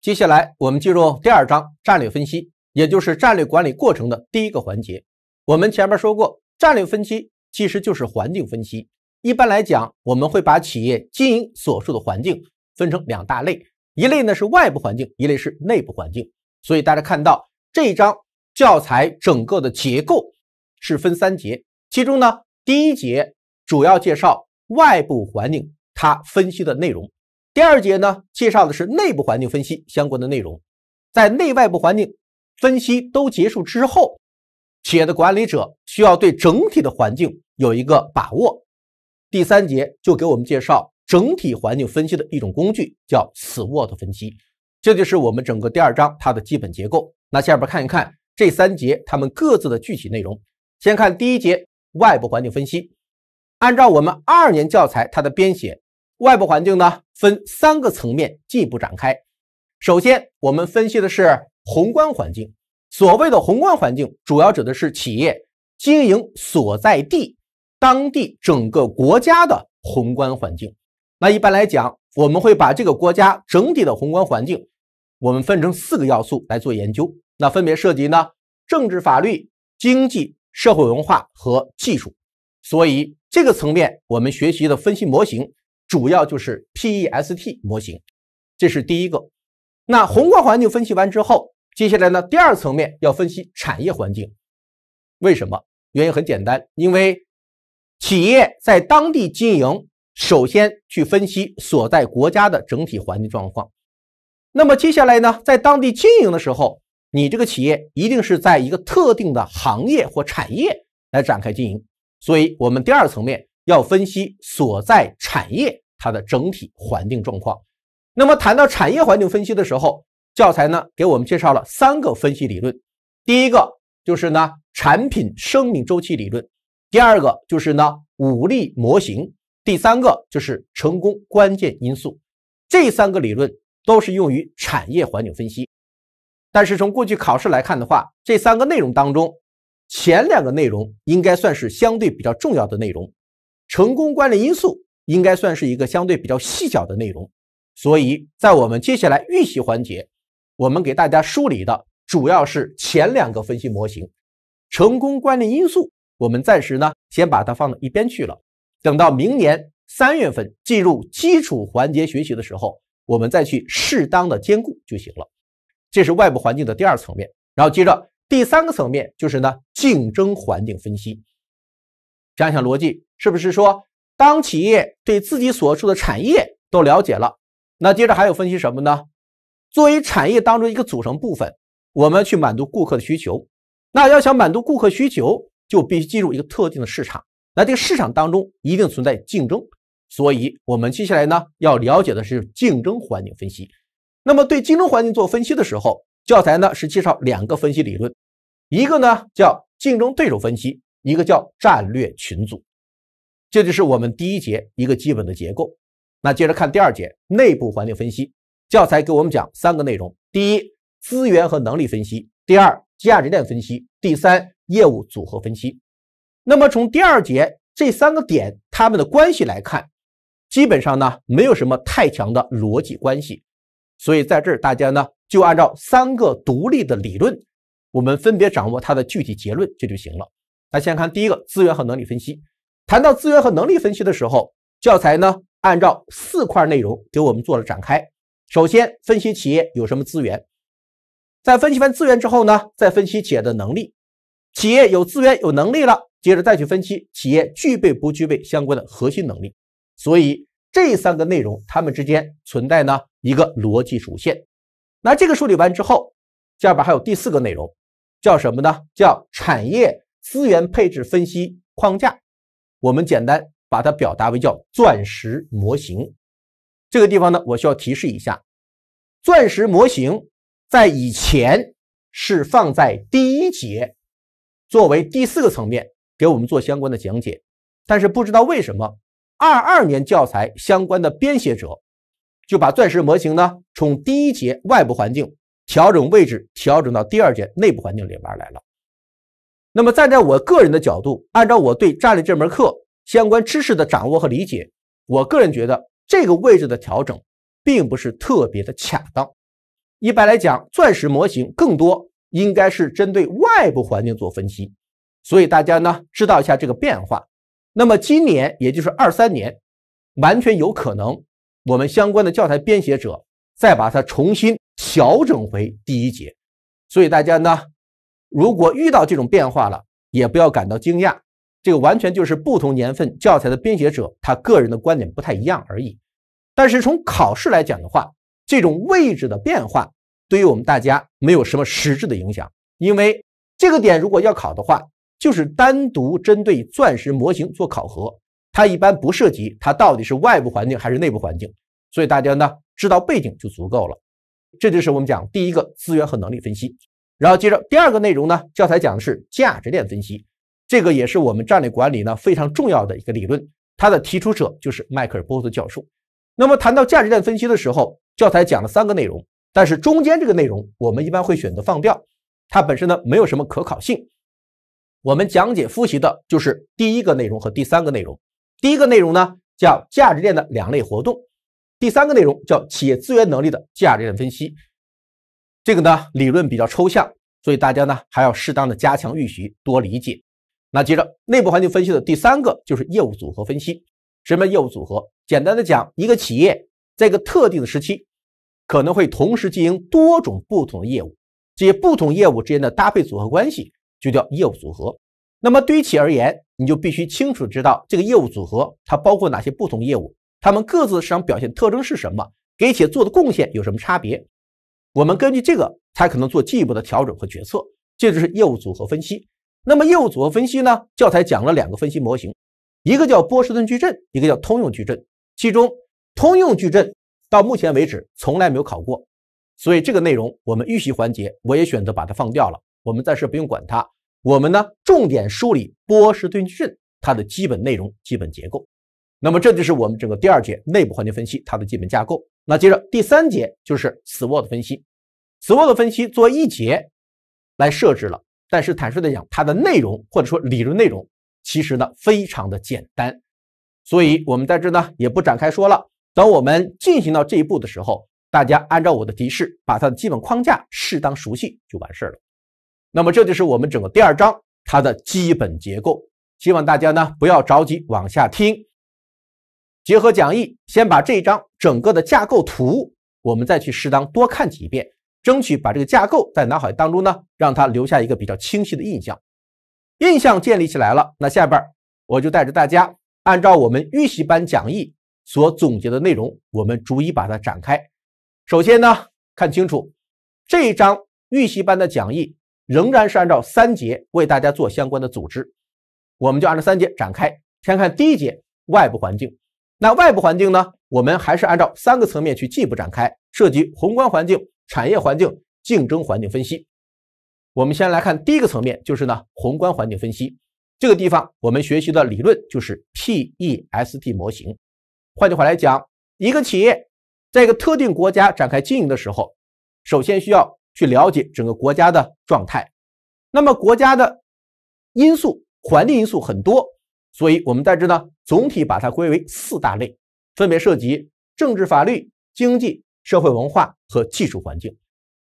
接下来，我们进入第二章战略分析，也就是战略管理过程的第一个环节。我们前面说过，战略分析其实就是环境分析。一般来讲，我们会把企业经营所处的环境分成两大类，一类呢是外部环境，一类是内部环境。所以大家看到这一章教材整个的结构是分三节，其中呢，第一节主要介绍外部环境它分析的内容。第二节呢，介绍的是内部环境分析相关的内容，在内外部环境分析都结束之后，企业的管理者需要对整体的环境有一个把握。第三节就给我们介绍整体环境分析的一种工具，叫 SWOT 分析。这就是我们整个第二章它的基本结构。那下边看一看这三节它们各自的具体内容。先看第一节外部环境分析，按照我们二年教材它的编写。外部环境呢，分三个层面，进一步展开。首先，我们分析的是宏观环境。所谓的宏观环境，主要指的是企业经营所在地、当地整个国家的宏观环境。那一般来讲，我们会把这个国家整体的宏观环境，我们分成四个要素来做研究。那分别涉及呢，政治法律、经济、社会文化和技术。所以，这个层面我们学习的分析模型。主要就是 PEST 模型，这是第一个。那宏观环境分析完之后，接下来呢？第二层面要分析产业环境。为什么？原因很简单，因为企业在当地经营，首先去分析所在国家的整体环境状况。那么接下来呢？在当地经营的时候，你这个企业一定是在一个特定的行业或产业来展开经营，所以我们第二层面。要分析所在产业它的整体环境状况。那么谈到产业环境分析的时候，教材呢给我们介绍了三个分析理论。第一个就是呢产品生命周期理论，第二个就是呢五力模型，第三个就是成功关键因素。这三个理论都是用于产业环境分析。但是从过去考试来看的话，这三个内容当中，前两个内容应该算是相对比较重要的内容。成功关联因素应该算是一个相对比较细小的内容，所以在我们接下来预习环节，我们给大家梳理的主要是前两个分析模型。成功关联因素，我们暂时呢先把它放到一边去了，等到明年三月份进入基础环节学习的时候，我们再去适当的兼顾就行了。这是外部环境的第二层面，然后接着第三个层面就是呢竞争环境分析。想想逻辑，是不是说，当企业对自己所处的产业都了解了，那接着还有分析什么呢？作为产业当中一个组成部分，我们去满足顾客的需求。那要想满足顾客需求，就必须进入一个特定的市场。那这个市场当中一定存在竞争，所以我们接下来呢要了解的是竞争环境分析。那么对竞争环境做分析的时候，教材呢是介绍两个分析理论，一个呢叫竞争对手分析。一个叫战略群组，这就是我们第一节一个基本的结构。那接着看第二节内部环境分析，教材给我们讲三个内容：第一，资源和能力分析；第二，价值链分析；第三，业务组合分析。那么从第二节这三个点他们的关系来看，基本上呢没有什么太强的逻辑关系。所以在这儿大家呢就按照三个独立的理论，我们分别掌握它的具体结论，这就行了。来，先看第一个资源和能力分析。谈到资源和能力分析的时候，教材呢按照四块内容给我们做了展开。首先分析企业有什么资源，在分析完资源之后呢，再分析企业的能力。企业有资源、有能力了，接着再去分析企业具备不具备相关的核心能力。所以这三个内容，它们之间存在呢一个逻辑主线。那这个梳理完之后，下边还有第四个内容，叫什么呢？叫产业。资源配置分析框架，我们简单把它表达为叫钻石模型。这个地方呢，我需要提示一下，钻石模型在以前是放在第一节作为第四个层面给我们做相关的讲解，但是不知道为什么，二二年教材相关的编写者就把钻石模型呢从第一节外部环境调整位置，调整到第二节内部环境里边来了。那么，站在我个人的角度，按照我对战略这门课相关知识的掌握和理解，我个人觉得这个位置的调整并不是特别的恰当。一般来讲，钻石模型更多应该是针对外部环境做分析，所以大家呢知道一下这个变化。那么今年，也就是二三年，完全有可能我们相关的教材编写者再把它重新调整回第一节，所以大家呢。如果遇到这种变化了，也不要感到惊讶，这个完全就是不同年份教材的编写者他个人的观点不太一样而已。但是从考试来讲的话，这种位置的变化对于我们大家没有什么实质的影响，因为这个点如果要考的话，就是单独针对钻石模型做考核，它一般不涉及它到底是外部环境还是内部环境，所以大家呢知道背景就足够了。这就是我们讲第一个资源和能力分析。然后接着第二个内容呢，教材讲的是价值链分析，这个也是我们战略管理呢非常重要的一个理论，它的提出者就是迈克尔·波特教授。那么谈到价值链分析的时候，教材讲了三个内容，但是中间这个内容我们一般会选择放掉，它本身呢没有什么可考性。我们讲解复习的就是第一个内容和第三个内容。第一个内容呢叫价值链的两类活动，第三个内容叫企业资源能力的价值链分析。这个呢，理论比较抽象，所以大家呢还要适当的加强预习，多理解。那接着内部环境分析的第三个就是业务组合分析。什么业务组合？简单的讲，一个企业在一个特定的时期，可能会同时经营多种不同的业务，这些不同业务之间的搭配组合关系就叫业务组合。那么对于企业而言，你就必须清楚知道这个业务组合它包括哪些不同业务，它们各自的市场表现特征是什么，给企业做的贡献有什么差别。我们根据这个，才可能做进一步的调整和决策。这就是业务组合分析。那么业务组合分析呢？教材讲了两个分析模型，一个叫波士顿矩阵，一个叫通用矩阵。其中通用矩阵到目前为止从来没有考过，所以这个内容我们预习环节我也选择把它放掉了。我们暂时不用管它。我们呢，重点梳理波士顿矩阵它的基本内容、基本结构。那么这就是我们整个第二节内部环境分析它的基本架构。那接着第三节就是 SWOT 分析，SWOT 分析作为一节来设置了，但是坦率的讲，它的内容或者说理论内容其实呢非常的简单，所以我们在这呢也不展开说了。等我们进行到这一步的时候，大家按照我的提示把它的基本框架适当熟悉就完事了。那么这就是我们整个第二章它的基本结构。希望大家呢不要着急往下听。结合讲义，先把这一张整个的架构图，我们再去适当多看几遍，争取把这个架构在脑海当中呢，让它留下一个比较清晰的印象。印象建立起来了，那下边我就带着大家按照我们预习班讲义所总结的内容，我们逐一把它展开。首先呢，看清楚这一张预习班的讲义仍然是按照三节为大家做相关的组织，我们就按照三节展开。先看第一节外部环境。那外部环境呢？我们还是按照三个层面去进一步展开，涉及宏观环境、产业环境、竞争环境分析。我们先来看第一个层面，就是呢宏观环境分析。这个地方我们学习的理论就是 p e s t 模型。换句话来讲，一个企业在一个特定国家展开经营的时候，首先需要去了解整个国家的状态。那么国家的因素、环境因素很多。所以，我们在这呢，总体把它归为四大类，分别涉及政治、法律、经济、社会、文化和技术环境。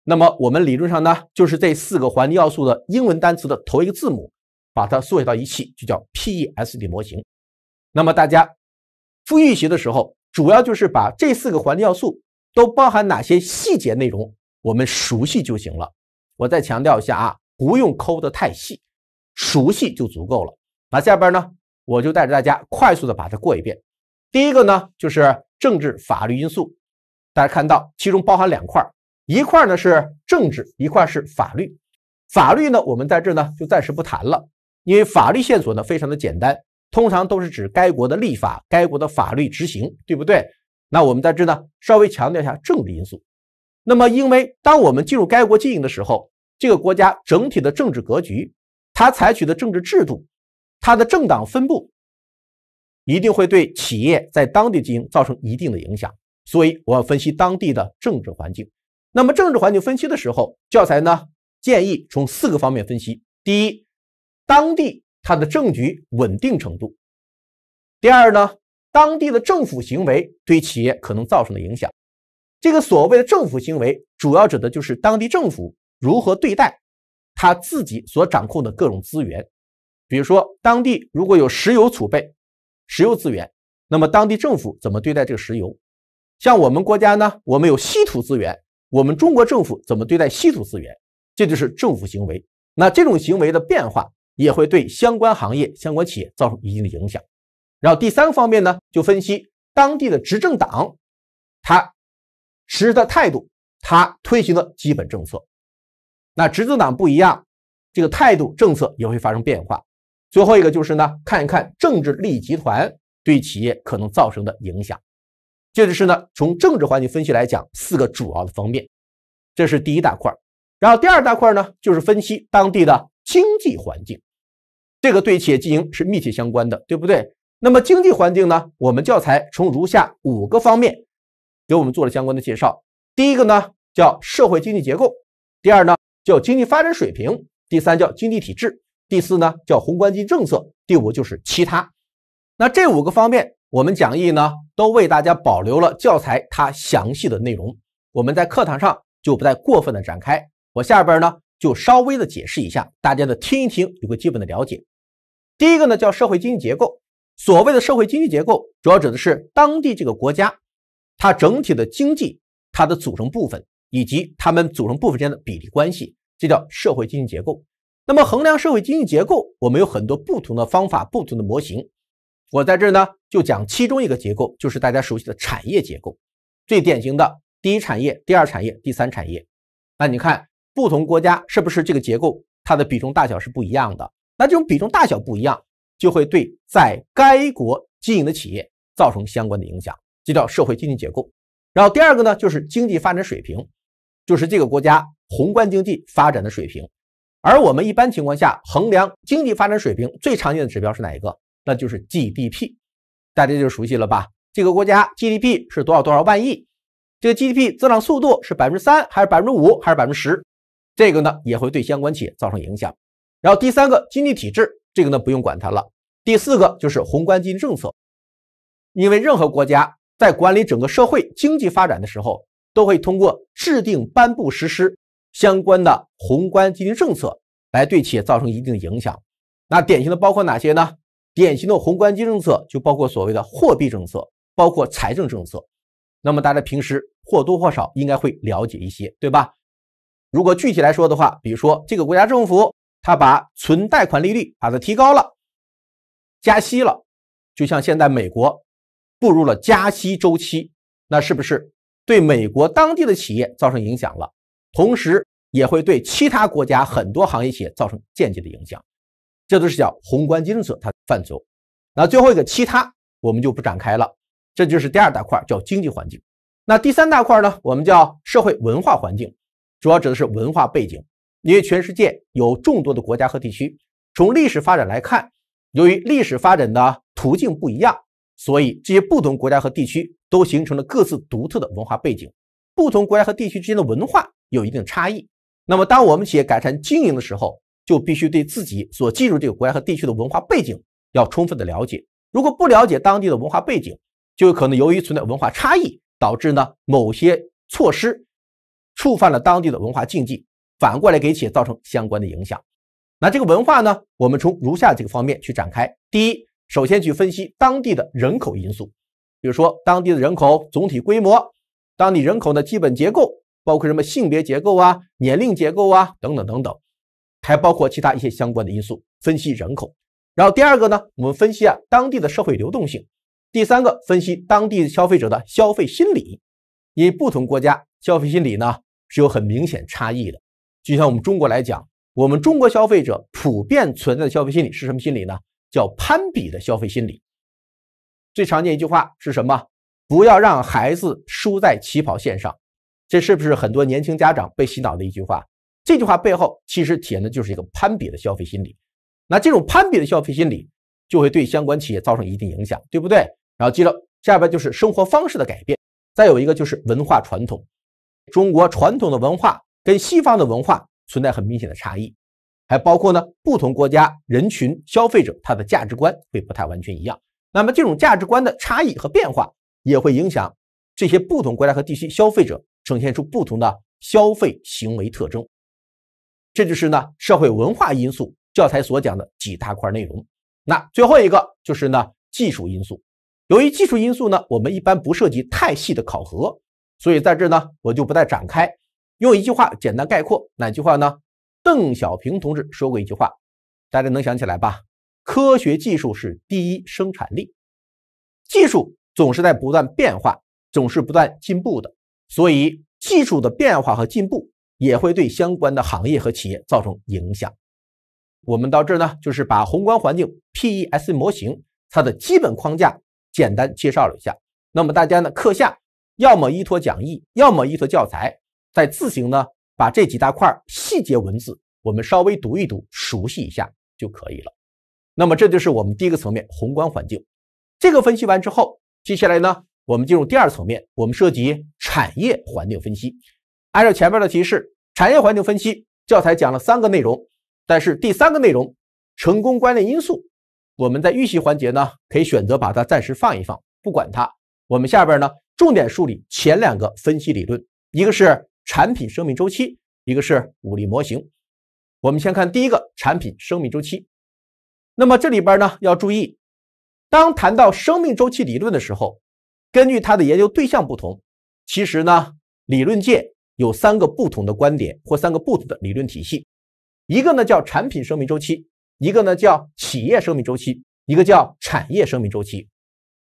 那么，我们理论上呢，就是这四个环境要素的英文单词的头一个字母，把它缩写到一起，就叫 PESD 模型。那么，大家复预习的时候，主要就是把这四个环境要素都包含哪些细节内容，我们熟悉就行了。我再强调一下啊，不用抠得太细，熟悉就足够了。那下边呢？我就带着大家快速的把它过一遍。第一个呢，就是政治法律因素。大家看到，其中包含两块一块呢是政治，一块是法律。法律呢，我们在这呢就暂时不谈了，因为法律线索呢非常的简单，通常都是指该国的立法、该国的法律执行，对不对？那我们在这呢稍微强调一下政治因素。那么，因为当我们进入该国经营的时候，这个国家整体的政治格局，它采取的政治制度。它的政党分布一定会对企业在当地经营造成一定的影响，所以我要分析当地的政治环境。那么政治环境分析的时候，教材呢建议从四个方面分析：第一，当地它的政局稳定程度；第二呢，当地的政府行为对企业可能造成的影响。这个所谓的政府行为，主要指的就是当地政府如何对待他自己所掌控的各种资源。比如说，当地如果有石油储备、石油资源，那么当地政府怎么对待这个石油？像我们国家呢，我们有稀土资源，我们中国政府怎么对待稀土资源？这就是政府行为。那这种行为的变化也会对相关行业、相关企业造成一定的影响。然后第三个方面呢，就分析当地的执政党，他实施的态度，他推行的基本政策。那执政党不一样，这个态度、政策也会发生变化。最后一个就是呢，看一看政治利益集团对企业可能造成的影响。这就是呢，从政治环境分析来讲，四个主要的方面，这是第一大块。然后第二大块呢，就是分析当地的经济环境，这个对企业经营是密切相关的，对不对？那么经济环境呢，我们教材从如下五个方面给我们做了相关的介绍。第一个呢叫社会经济结构，第二呢叫经济发展水平，第三叫经济体制。第四呢叫宏观经济政策，第五就是其他。那这五个方面，我们讲义呢都为大家保留了教材它详细的内容，我们在课堂上就不再过分的展开。我下边呢就稍微的解释一下，大家呢听一听有个基本的了解。第一个呢叫社会经济结构，所谓的社会经济结构，主要指的是当地这个国家它整体的经济它的组成部分以及它们组成部分间的比例关系，这叫社会经济结构。那么，衡量社会经济结构，我们有很多不同的方法、不同的模型。我在这儿呢，就讲其中一个结构，就是大家熟悉的产业结构。最典型的，第一产业、第二产业、第三产业。那你看，不同国家是不是这个结构它的比重大小是不一样的？那这种比重大小不一样，就会对在该国经营的企业造成相关的影响，这叫社会经济结构。然后第二个呢，就是经济发展水平，就是这个国家宏观经济发展的水平。而我们一般情况下衡量经济发展水平最常见的指标是哪一个？那就是 GDP，大家就熟悉了吧？这个国家 GDP 是多少多少万亿？这个 GDP 增长速度是百分之三还是百分之五还是百分之十？这个呢也会对相关企业造成影响。然后第三个经济体制，这个呢不用管它了。第四个就是宏观经济政策，因为任何国家在管理整个社会经济发展的时候，都会通过制定、颁布、实施。相关的宏观经济政策来对企业造成一定的影响，那典型的包括哪些呢？典型的宏观经济政策就包括所谓的货币政策，包括财政政策。那么大家平时或多或少应该会了解一些，对吧？如果具体来说的话，比如说这个国家政府他把存贷款利率把它提高了，加息了，就像现在美国步入了加息周期，那是不是对美国当地的企业造成影响了？同时也会对其他国家很多行业企业造成间接的影响，这都是叫宏观经济者的范畴。那最后一个其他我们就不展开了，这就是第二大块叫经济环境。那第三大块呢，我们叫社会文化环境，主要指的是文化背景。因为全世界有众多的国家和地区，从历史发展来看，由于历史发展的途径不一样，所以这些不同国家和地区都形成了各自独特的文化背景。不同国家和地区之间的文化。有一定差异。那么，当我们企业改善经营的时候，就必须对自己所进入这个国家和地区的文化背景要充分的了解。如果不了解当地的文化背景，就有可能由于存在文化差异，导致呢某些措施触犯了当地的文化禁忌，反过来给企业造成相关的影响。那这个文化呢，我们从如下几个方面去展开：第一，首先去分析当地的人口因素，比如说当地的人口总体规模，当地人口的基本结构。包括什么性别结构啊、年龄结构啊等等等等，还包括其他一些相关的因素分析人口。然后第二个呢，我们分析啊当地的社会流动性。第三个，分析当地消费者的消费心理，因为不同国家消费心理呢是有很明显差异的。就像我们中国来讲，我们中国消费者普遍存在的消费心理是什么心理呢？叫攀比的消费心理。最常见一句话是什么？不要让孩子输在起跑线上。这是不是很多年轻家长被洗脑的一句话？这句话背后其实体现的就是一个攀比的消费心理。那这种攀比的消费心理就会对相关企业造成一定影响，对不对？然后接着下边就是生活方式的改变，再有一个就是文化传统。中国传统的文化跟西方的文化存在很明显的差异，还包括呢不同国家人群消费者他的价值观会不太完全一样。那么这种价值观的差异和变化也会影响这些不同国家和地区消费者。呈现出不同的消费行为特征，这就是呢社会文化因素教材所讲的几大块内容。那最后一个就是呢技术因素。由于技术因素呢，我们一般不涉及太细的考核，所以在这呢我就不再展开。用一句话简单概括，哪句话呢？邓小平同志说过一句话，大家能想起来吧？科学技术是第一生产力。技术总是在不断变化，总是不断进步的。所以，技术的变化和进步也会对相关的行业和企业造成影响。我们到这儿呢，就是把宏观环境 PES 模型它的基本框架简单介绍了一下。那么大家呢，课下要么依托讲义，要么依托教材，再自行呢把这几大块细节文字我们稍微读一读，熟悉一下就可以了。那么这就是我们第一个层面宏观环境。这个分析完之后，接下来呢？我们进入第二层面，我们涉及产业环境分析。按照前面的提示，产业环境分析教材讲了三个内容，但是第三个内容，成功关联因素，我们在预习环节呢，可以选择把它暂时放一放，不管它。我们下边呢，重点梳理前两个分析理论，一个是产品生命周期，一个是五力模型。我们先看第一个产品生命周期。那么这里边呢，要注意，当谈到生命周期理论的时候。根据它的研究对象不同，其实呢，理论界有三个不同的观点或三个不同的理论体系，一个呢叫产品生命周期，一个呢叫企业生命周期，一个叫产业生命周期。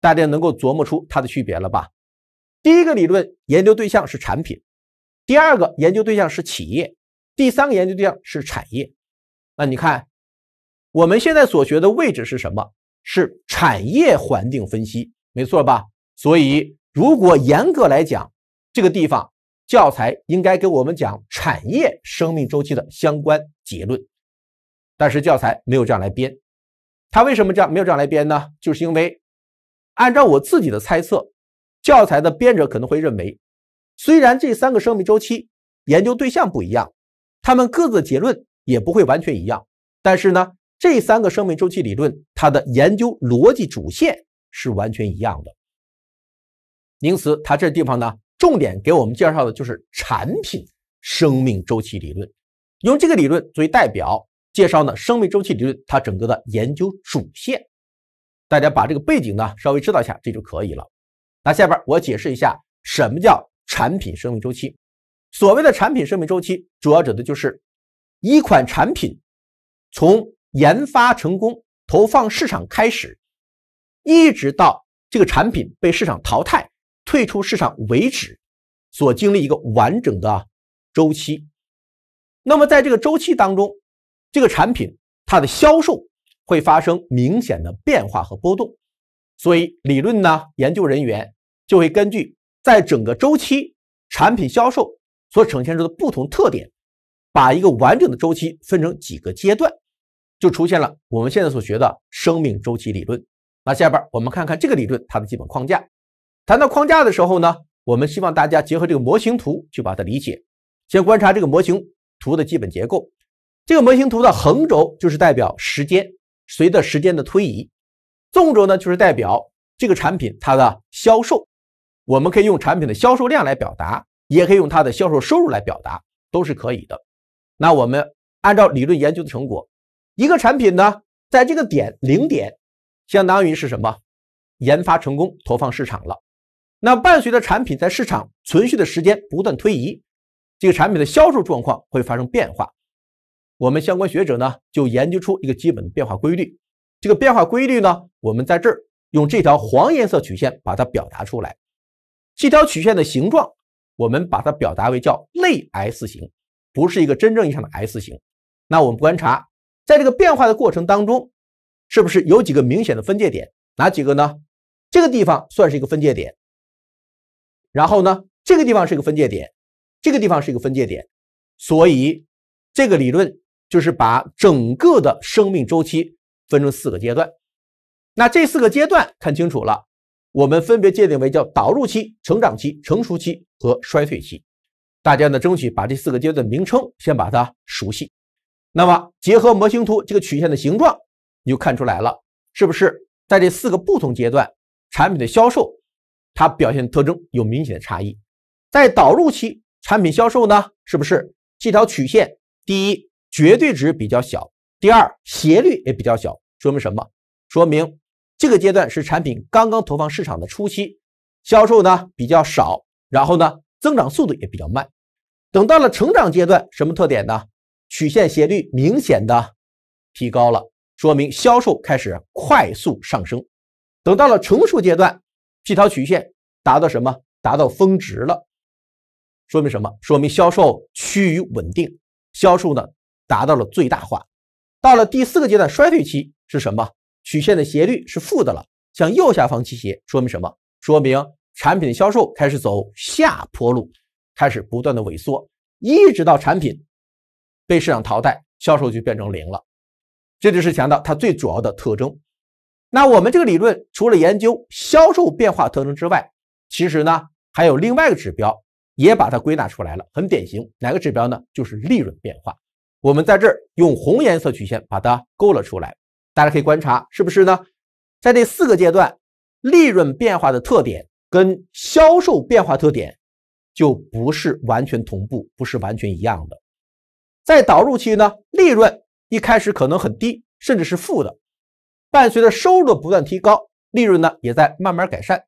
大家能够琢磨出它的区别了吧？第一个理论研究对象是产品，第二个研究对象是企业，第三个研究对象是产业。那你看，我们现在所学的位置是什么？是产业环境分析，没错吧？所以，如果严格来讲，这个地方教材应该给我们讲产业生命周期的相关结论，但是教材没有这样来编。他为什么这样没有这样来编呢？就是因为按照我自己的猜测，教材的编者可能会认为，虽然这三个生命周期研究对象不一样，他们各自结论也不会完全一样，但是呢，这三个生命周期理论它的研究逻辑主线是完全一样的。名词，它这地方呢，重点给我们介绍的就是产品生命周期理论，用这个理论作为代表介绍呢，生命周期理论它整个的研究主线，大家把这个背景呢稍微知道一下，这就可以了。那下边我解释一下什么叫产品生命周期。所谓的产品生命周期，主要指的就是一款产品从研发成功、投放市场开始，一直到这个产品被市场淘汰。退出市场为止，所经历一个完整的周期。那么在这个周期当中，这个产品它的销售会发生明显的变化和波动。所以，理论呢，研究人员就会根据在整个周期产品销售所呈现出的不同特点，把一个完整的周期分成几个阶段，就出现了我们现在所学的生命周期理论。那下边我们看看这个理论它的基本框架。谈到框架的时候呢，我们希望大家结合这个模型图去把它理解。先观察这个模型图的基本结构，这个模型图的横轴就是代表时间，随着时间的推移，纵轴呢就是代表这个产品它的销售。我们可以用产品的销售量来表达，也可以用它的销售收入来表达，都是可以的。那我们按照理论研究的成果，一个产品呢，在这个点零点，相当于是什么？研发成功，投放市场了。那伴随着产品在市场存续的时间不断推移，这个产品的销售状况会发生变化。我们相关学者呢就研究出一个基本的变化规律。这个变化规律呢，我们在这儿用这条黄颜色曲线把它表达出来。这条曲线的形状，我们把它表达为叫类 S 型，不是一个真正意义上的 S 型。那我们观察，在这个变化的过程当中，是不是有几个明显的分界点？哪几个呢？这个地方算是一个分界点。然后呢，这个地方是一个分界点，这个地方是一个分界点，所以这个理论就是把整个的生命周期分成四个阶段。那这四个阶段看清楚了，我们分别界定为叫导入期、成长期、成熟期和衰退期。大家呢，争取把这四个阶段名称先把它熟悉。那么结合模型图，这个曲线的形状你就看出来了，是不是在这四个不同阶段产品的销售？它表现特征有明显的差异，在导入期，产品销售呢，是不是这条曲线？第一，绝对值比较小；第二，斜率也比较小，说明什么？说明这个阶段是产品刚刚投放市场的初期，销售呢比较少，然后呢增长速度也比较慢。等到了成长阶段，什么特点呢？曲线斜率明显的提高了，说明销售开始快速上升。等到了成熟阶段。这条曲线达到什么？达到峰值了，说明什么？说明销售趋于稳定，销售呢达到了最大化。到了第四个阶段，衰退期是什么？曲线的斜率是负的了，向右下方倾斜，说明什么？说明产品的销售开始走下坡路，开始不断的萎缩，一直到产品被市场淘汰，销售就变成零了。这就是强调它最主要的特征。那我们这个理论除了研究销售变化特征之外，其实呢还有另外一个指标，也把它归纳出来了，很典型。哪个指标呢？就是利润变化。我们在这儿用红颜色曲线把它勾了出来。大家可以观察，是不是呢？在这四个阶段，利润变化的特点跟销售变化特点就不是完全同步，不是完全一样的。在导入期呢，利润一开始可能很低，甚至是负的。伴随着收入的不断提高，利润呢也在慢慢改善。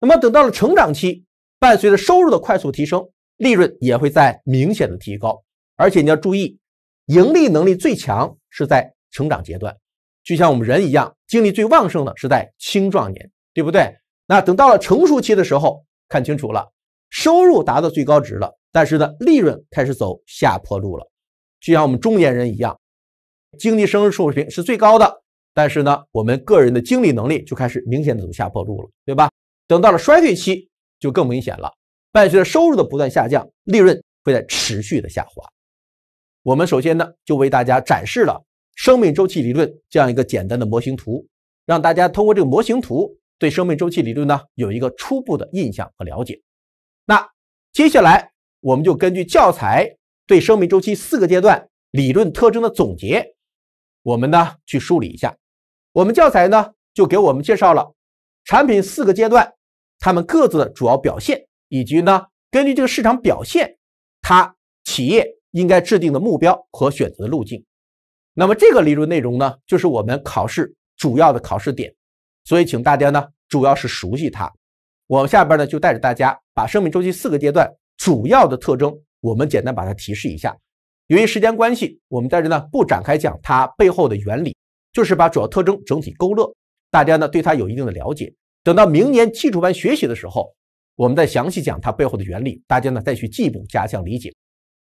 那么等到了成长期，伴随着收入的快速提升，利润也会在明显的提高。而且你要注意，盈利能力最强是在成长阶段，就像我们人一样，精力最旺盛的是在青壮年，对不对？那等到了成熟期的时候，看清楚了，收入达到最高值了，但是呢，利润开始走下坡路了。就像我们中年人一样，经济收入水平是最高的。但是呢，我们个人的经理能力就开始明显的走下坡路了，对吧？等到了衰退期，就更明显了。伴随着收入的不断下降，利润会在持续的下滑。我们首先呢，就为大家展示了生命周期理论这样一个简单的模型图，让大家通过这个模型图对生命周期理论呢有一个初步的印象和了解。那接下来，我们就根据教材对生命周期四个阶段理论特征的总结，我们呢去梳理一下。我们教材呢就给我们介绍了产品四个阶段，它们各自的主要表现，以及呢根据这个市场表现，它企业应该制定的目标和选择的路径。那么这个理论内容呢，就是我们考试主要的考试点，所以请大家呢主要是熟悉它。我下边呢就带着大家把生命周期四个阶段主要的特征，我们简单把它提示一下。由于时间关系，我们在这呢不展开讲它背后的原理。就是把主要特征整体勾勒，大家呢对它有一定的了解。等到明年基础班学习的时候，我们再详细讲它背后的原理，大家呢再去进一步加强理解。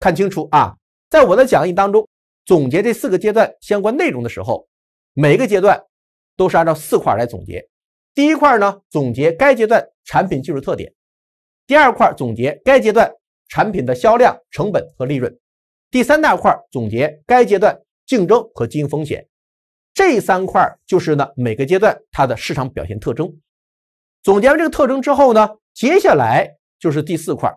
看清楚啊，在我的讲义当中总结这四个阶段相关内容的时候，每个阶段都是按照四块来总结。第一块呢，总结该阶段产品技术特点；第二块总结该阶段产品的销量、成本和利润；第三大块总结该阶段竞争和经营风险。这三块就是呢，每个阶段它的市场表现特征。总结完这个特征之后呢，接下来就是第四块，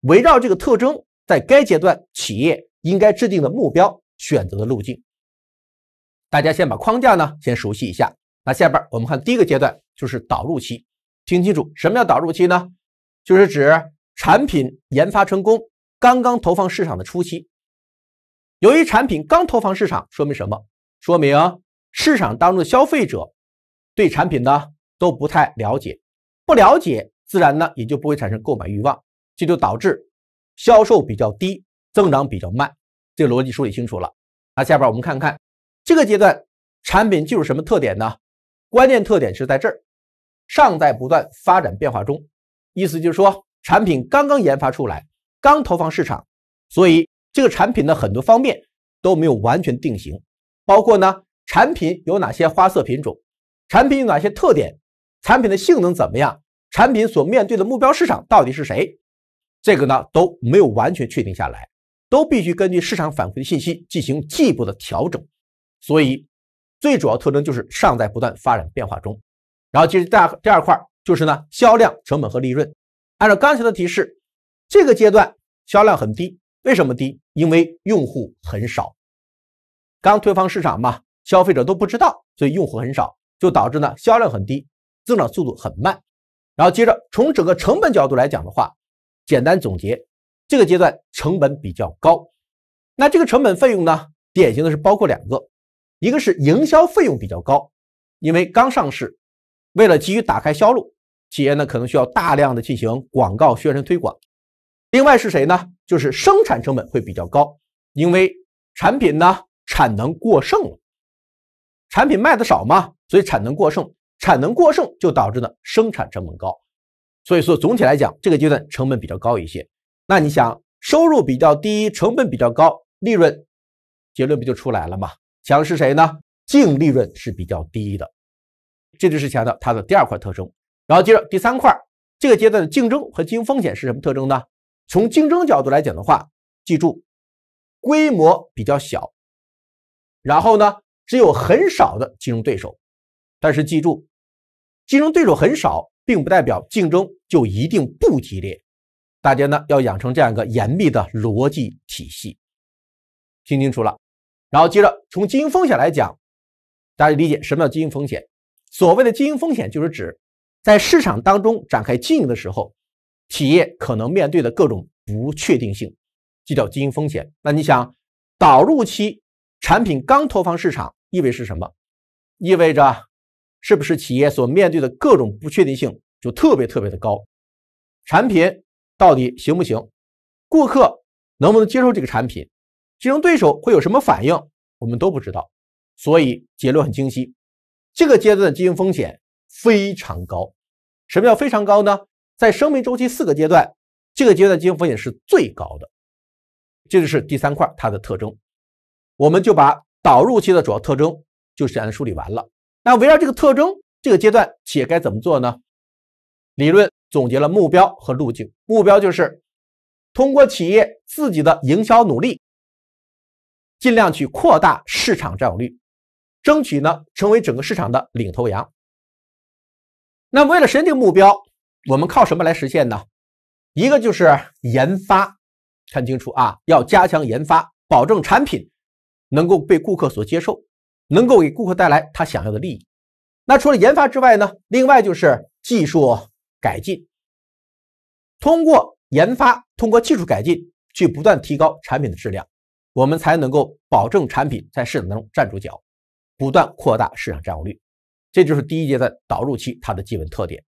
围绕这个特征，在该阶段企业应该制定的目标选择的路径。大家先把框架呢先熟悉一下。那下边我们看第一个阶段就是导入期。听清楚，什么叫导入期呢？就是指产品研发成功、刚刚投放市场的初期。由于产品刚投放市场，说明什么？说明市场当中的消费者对产品呢都不太了解，不了解自然呢也就不会产生购买欲望，这就导致销售比较低，增长比较慢。这个逻辑梳理清楚了，那下边我们看看这个阶段产品具有什么特点呢？关键特点是在这儿，尚在不断发展变化中，意思就是说产品刚刚研发出来，刚投放市场，所以这个产品的很多方面都没有完全定型。包括呢，产品有哪些花色品种，产品有哪些特点，产品的性能怎么样，产品所面对的目标市场到底是谁，这个呢都没有完全确定下来，都必须根据市场反馈的信息进行进一步的调整。所以，最主要特征就是尚在不断发展变化中。然后，接着第二第二块就是呢，销量、成本和利润。按照刚才的提示，这个阶段销量很低，为什么低？因为用户很少。刚推放市场嘛，消费者都不知道，所以用户很少，就导致呢销量很低，增长速度很慢。然后接着从整个成本角度来讲的话，简单总结，这个阶段成本比较高。那这个成本费用呢，典型的是包括两个，一个是营销费用比较高，因为刚上市，为了急于打开销路，企业呢可能需要大量的进行广告宣传推广。另外是谁呢？就是生产成本会比较高，因为产品呢。产能过剩了，产品卖的少嘛，所以产能过剩，产能过剩就导致呢生产成本高，所以说总体来讲这个阶段成本比较高一些。那你想收入比较低，成本比较高，利润结论不就出来了吗？强的是谁呢？净利润是比较低的，这就是强调它的第二块特征。然后接着第三块，这个阶段的竞争和经营风险是什么特征呢？从竞争角度来讲的话，记住规模比较小。然后呢，只有很少的竞争对手。但是记住，竞争对手很少，并不代表竞争就一定不激烈。大家呢要养成这样一个严密的逻辑体系，听清楚了。然后接着从经营风险来讲，大家理解什么叫经营风险？所谓的经营风险，就是指在市场当中展开经营的时候，企业可能面对的各种不确定性，这叫经营风险。那你想，导入期。产品刚投放市场意味着什么？意味着是不是企业所面对的各种不确定性就特别特别的高？产品到底行不行？顾客能不能接受这个产品？竞争对手会有什么反应？我们都不知道。所以结论很清晰：这个阶段的经营风险非常高。什么叫非常高呢？在生命周期四个阶段，这个阶段经营风险是最高的。这就是第三块它的特征。我们就把导入期的主要特征就简单梳理完了。那围绕这个特征，这个阶段企业该怎么做呢？理论总结了目标和路径。目标就是通过企业自己的营销努力，尽量去扩大市场占有率，争取呢成为整个市场的领头羊。那为了实现这个目标，我们靠什么来实现呢？一个就是研发，看清楚啊，要加强研发，保证产品。能够被顾客所接受，能够给顾客带来他想要的利益。那除了研发之外呢？另外就是技术改进。通过研发，通过技术改进，去不断提高产品的质量，我们才能够保证产品在市场中站住脚，不断扩大市场占有率。这就是第一阶段导入期它的基本特点。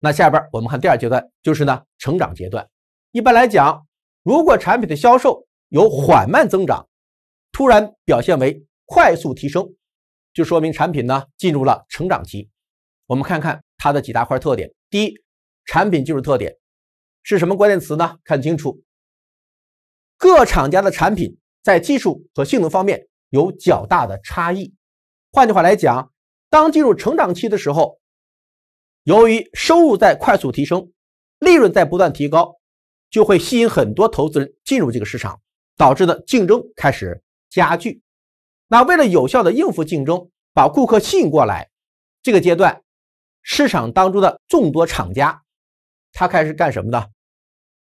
那下边我们看第二阶段，就是呢成长阶段。一般来讲，如果产品的销售有缓慢增长，突然表现为快速提升，就说明产品呢进入了成长期。我们看看它的几大块特点。第一，产品技术特点是什么关键词呢？看清楚，各厂家的产品在技术和性能方面有较大的差异。换句话来讲，当进入成长期的时候，由于收入在快速提升，利润在不断提高，就会吸引很多投资人进入这个市场，导致的竞争开始。家具，那为了有效的应付竞争，把顾客吸引过来，这个阶段，市场当中的众多厂家，他开始干什么呢？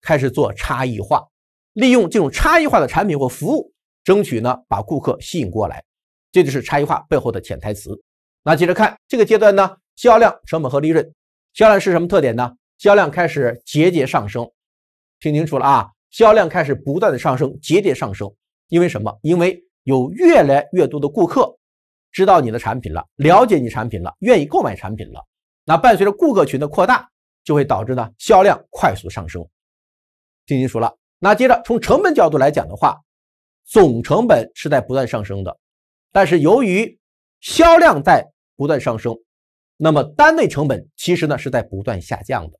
开始做差异化，利用这种差异化的产品或服务，争取呢把顾客吸引过来。这就是差异化背后的潜台词。那接着看这个阶段呢，销量、成本和利润，销量是什么特点呢？销量开始节节上升，听清楚了啊，销量开始不断的上升，节节上升。因为什么？因为有越来越多的顾客知道你的产品了，了解你产品了，愿意购买产品了。那伴随着顾客群的扩大，就会导致呢销量快速上升。听清楚了。那接着从成本角度来讲的话，总成本是在不断上升的，但是由于销量在不断上升，那么单位成本其实呢是在不断下降的。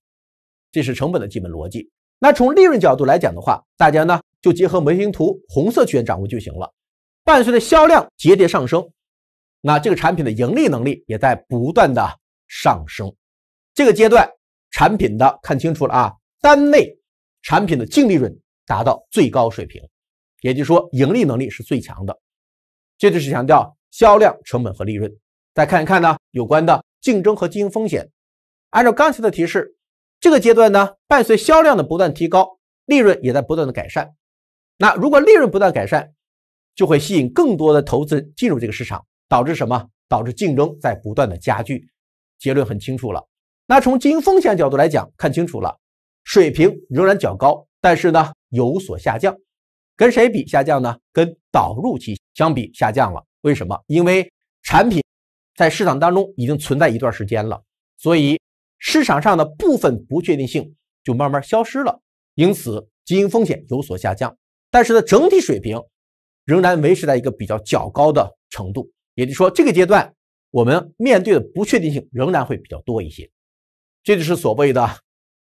这是成本的基本逻辑。那从利润角度来讲的话，大家呢就结合模型图红色区域掌握就行了。伴随着销量节节上升，那这个产品的盈利能力也在不断的上升。这个阶段产品的看清楚了啊，单位产品的净利润达到最高水平，也就是说盈利能力是最强的。这就是强调销量、成本和利润。再看一看呢，有关的竞争和经营风险。按照刚才的提示。这个阶段呢，伴随销量的不断提高，利润也在不断的改善。那如果利润不断改善，就会吸引更多的投资人进入这个市场，导致什么？导致竞争在不断的加剧。结论很清楚了。那从经营风险角度来讲，看清楚了，水平仍然较高，但是呢有所下降。跟谁比下降呢？跟导入期相比下降了。为什么？因为产品在市场当中已经存在一段时间了，所以。市场上的部分不确定性就慢慢消失了，因此经营风险有所下降，但是呢，整体水平仍然维持在一个比较较高的程度。也就是说，这个阶段我们面对的不确定性仍然会比较多一些。这就是所谓的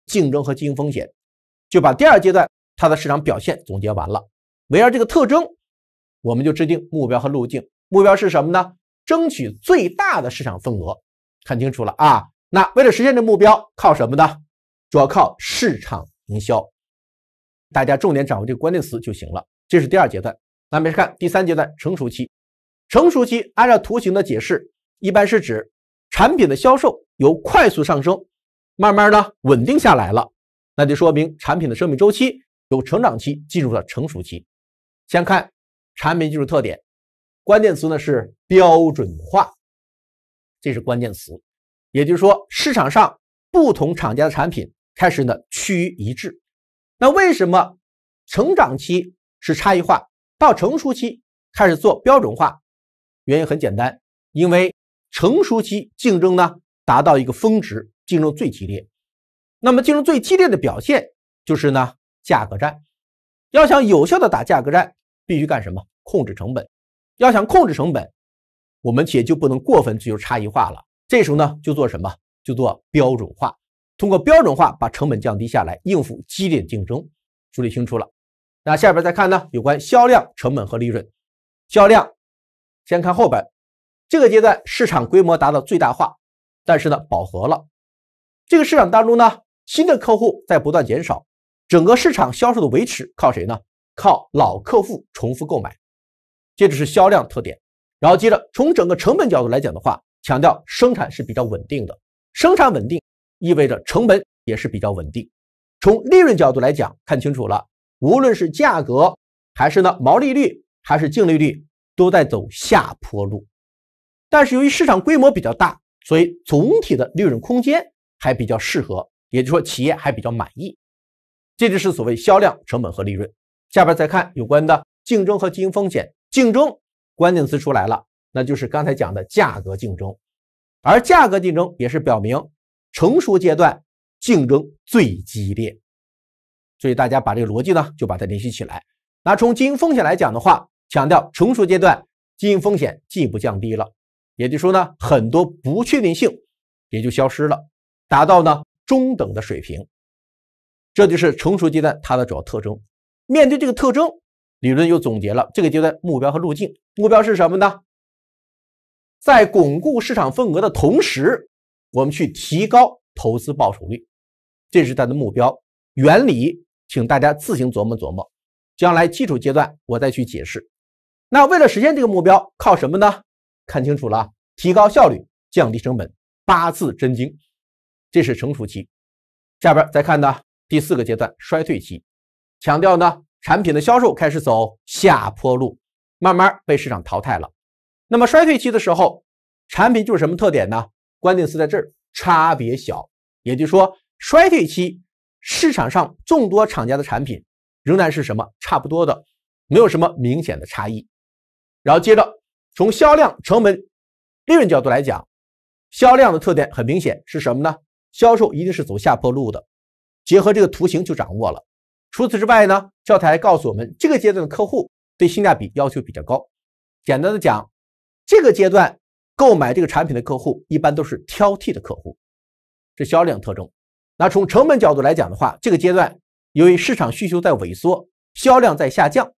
竞争和经营风险。就把第二阶段它的市场表现总结完了。围绕这个特征，我们就制定目标和路径。目标是什么呢？争取最大的市场份额。看清楚了啊！那为了实现这目标，靠什么呢？主要靠市场营销。大家重点掌握这个关键词就行了。这是第二阶段。那我们看第三阶段成熟期。成熟期按照图形的解释，一般是指产品的销售由快速上升，慢慢的稳定下来了，那就说明产品的生命周期由成长期进入了成熟期。先看产品技术特点，关键词呢是标准化，这是关键词。也就是说，市场上不同厂家的产品开始呢趋于一致。那为什么成长期是差异化，到成熟期开始做标准化？原因很简单，因为成熟期竞争呢达到一个峰值，竞争最激烈。那么竞争最激烈的表现就是呢价格战。要想有效的打价格战，必须干什么？控制成本。要想控制成本，我们企业就不能过分追求差异化了。这时候呢，就做什么？就做标准化，通过标准化把成本降低下来，应付激烈竞争。梳理清楚了，那下边再看呢，有关销量、成本和利润。销量，先看后边，这个阶段市场规模达到最大化，但是呢，饱和了。这个市场当中呢，新的客户在不断减少，整个市场销售的维持靠谁呢？靠老客户重复购买。接着是销量特点，然后接着从整个成本角度来讲的话。强调生产是比较稳定的，生产稳定意味着成本也是比较稳定。从利润角度来讲，看清楚了，无论是价格还是呢毛利率还是净利率都在走下坡路。但是由于市场规模比较大，所以总体的利润空间还比较适合，也就是说企业还比较满意。这就是所谓销量、成本和利润。下边再看有关的竞争和经营风险，竞争关键词出来了。那就是刚才讲的价格竞争，而价格竞争也是表明成熟阶段竞争最激烈，所以大家把这个逻辑呢就把它联系起来。那从经营风险来讲的话，强调成熟阶段经营风险进一步降低了，也就是说呢，很多不确定性也就消失了，达到呢中等的水平。这就是成熟阶段它的主要特征。面对这个特征，理论又总结了这个阶段目标和路径。目标是什么呢？在巩固市场份额的同时，我们去提高投资报酬率，这是它的目标原理，请大家自行琢磨琢磨。将来基础阶段我再去解释。那为了实现这个目标，靠什么呢？看清楚了，提高效率，降低成本，八字真经。这是成熟期。下边再看呢，第四个阶段衰退期，强调呢产品的销售开始走下坡路，慢慢被市场淘汰了。那么衰退期的时候，产品就是什么特点呢？关键词在这儿，差别小，也就是说，衰退期市场上众多厂家的产品仍然是什么，差不多的，没有什么明显的差异。然后接着从销量、成本、利润角度来讲，销量的特点很明显是什么呢？销售一定是走下坡路的。结合这个图形就掌握了。除此之外呢，教材告诉我们，这个阶段的客户对性价比要求比较高。简单的讲。这个阶段购买这个产品的客户一般都是挑剔的客户，是销量特征。那从成本角度来讲的话，这个阶段由于市场需求在萎缩，销量在下降，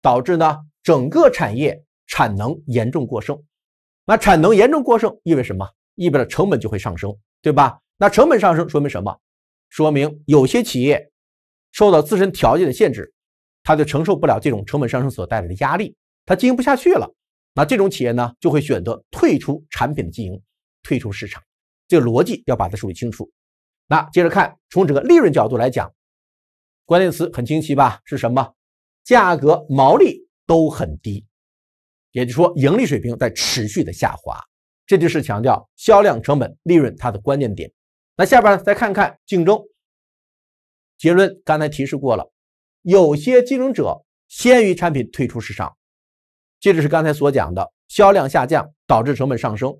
导致呢整个产业产能严重过剩。那产能严重过剩意味什么？意味着成本就会上升，对吧？那成本上升说明什么？说明有些企业受到自身条件的限制，他就承受不了这种成本上升所带来的压力，他经营不下去了。那这种企业呢，就会选择退出产品的经营，退出市场。这个逻辑要把它梳理清楚。那接着看，从这个利润角度来讲，关键词很清晰吧？是什么？价格、毛利都很低，也就是说盈利水平在持续的下滑。这就是强调销量、成本、利润它的关键点。那下边再看看竞争。结论刚才提示过了，有些竞争者先于产品退出市场。接着是刚才所讲的，销量下降导致成本上升，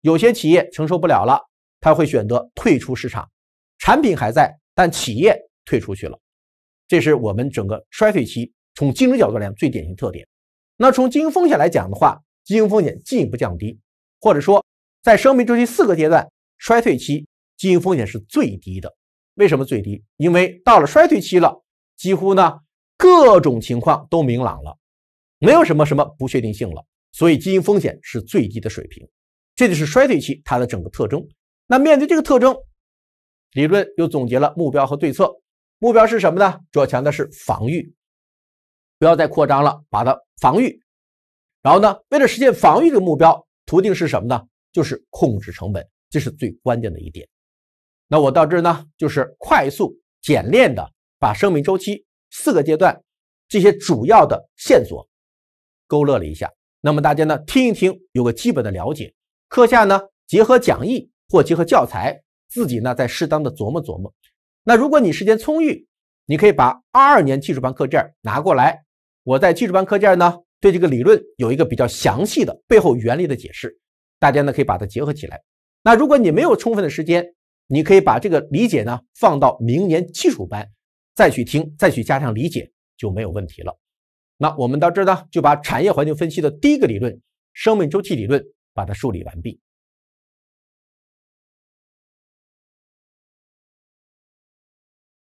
有些企业承受不了了，他会选择退出市场，产品还在，但企业退出去了。这是我们整个衰退期从竞争角度来讲最典型特点。那从经营风险来讲的话，经营风险进一步降低，或者说在生命周期四个阶段，衰退期经营风险是最低的。为什么最低？因为到了衰退期了，几乎呢各种情况都明朗了。没有什么什么不确定性了，所以经营风险是最低的水平，这就是衰退期它的整个特征。那面对这个特征，理论又总结了目标和对策。目标是什么呢？主要强调是防御，不要再扩张了，把它防御。然后呢，为了实现防御的目标，途径是什么呢？就是控制成本，这是最关键的一点。那我到这儿呢，就是快速简练的把生命周期四个阶段这些主要的线索。勾勒了一下，那么大家呢听一听，有个基本的了解。课下呢，结合讲义或结合教材，自己呢再适当的琢磨琢磨。那如果你时间充裕，你可以把二二年技术班课件拿过来，我在技术班课件呢对这个理论有一个比较详细的背后原理的解释，大家呢可以把它结合起来。那如果你没有充分的时间，你可以把这个理解呢放到明年基础班再去听，再去加上理解就没有问题了。那我们到这儿呢，就把产业环境分析的第一个理论——生命周期理论，把它梳理完毕。